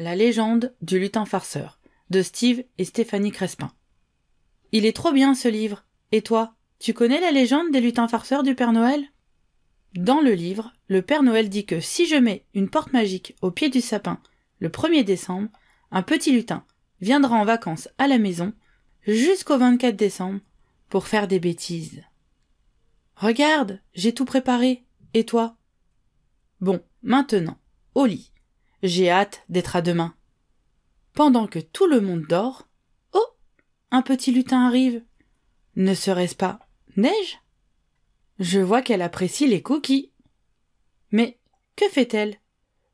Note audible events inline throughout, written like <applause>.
La légende du lutin farceur de Steve et Stéphanie Crespin. Il est trop bien ce livre. Et toi, tu connais la légende des lutins farceurs du Père Noël Dans le livre, le Père Noël dit que si je mets une porte magique au pied du sapin le 1er décembre, un petit lutin viendra en vacances à la maison jusqu'au 24 décembre pour faire des bêtises. Regarde, j'ai tout préparé. Et toi Bon, maintenant, au lit. J'ai hâte d'être à demain. Pendant que tout le monde dort, oh Un petit lutin arrive. Ne serait-ce pas neige Je vois qu'elle apprécie les cookies. Mais que fait-elle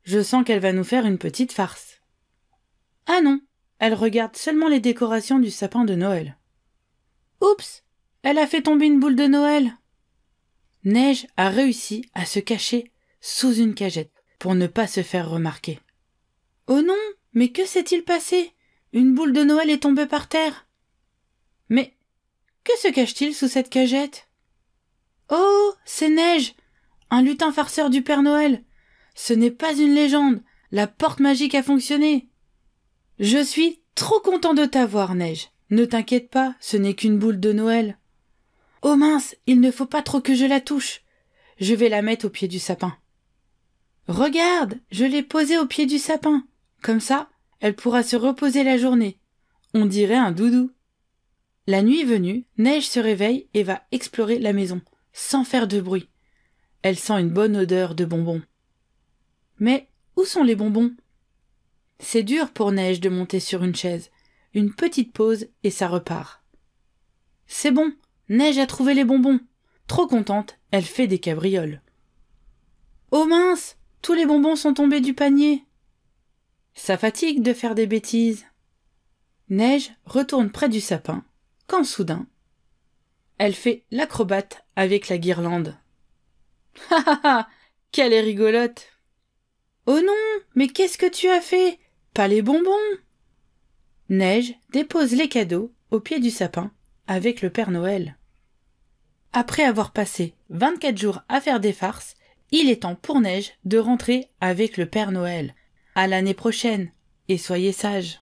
Je sens qu'elle va nous faire une petite farce. Ah non, elle regarde seulement les décorations du sapin de Noël. Oups Elle a fait tomber une boule de Noël Neige a réussi à se cacher sous une cagette pour ne pas se faire remarquer. Oh non, mais que s'est-il passé Une boule de Noël est tombée par terre. Mais que se cache-t-il sous cette cagette Oh, c'est Neige, un lutin farceur du Père Noël. Ce n'est pas une légende, la porte magique a fonctionné. Je suis trop content de t'avoir, Neige. Ne t'inquiète pas, ce n'est qu'une boule de Noël. Oh mince, il ne faut pas trop que je la touche. Je vais la mettre au pied du sapin. Regarde, je l'ai posée au pied du sapin. Comme ça, elle pourra se reposer la journée. On dirait un doudou. La nuit venue, Neige se réveille et va explorer la maison, sans faire de bruit. Elle sent une bonne odeur de bonbons. Mais où sont les bonbons C'est dur pour Neige de monter sur une chaise. Une petite pause et ça repart. C'est bon, Neige a trouvé les bonbons. Trop contente, elle fait des cabrioles. Oh mince tous les bonbons sont tombés du panier. Ça fatigue de faire des bêtises. Neige retourne près du sapin, quand soudain, elle fait l'acrobate avec la guirlande. <laughs> Ha ha ha Qu'elle est rigolote Oh non Mais qu'est-ce que tu as fait Pas les bonbons Neige dépose les cadeaux au pied du sapin avec le Père Noël. Après avoir passé vingt-quatre jours à faire des farces, il est temps pour Neige de rentrer avec le Père Noël. À l'année prochaine et soyez sages.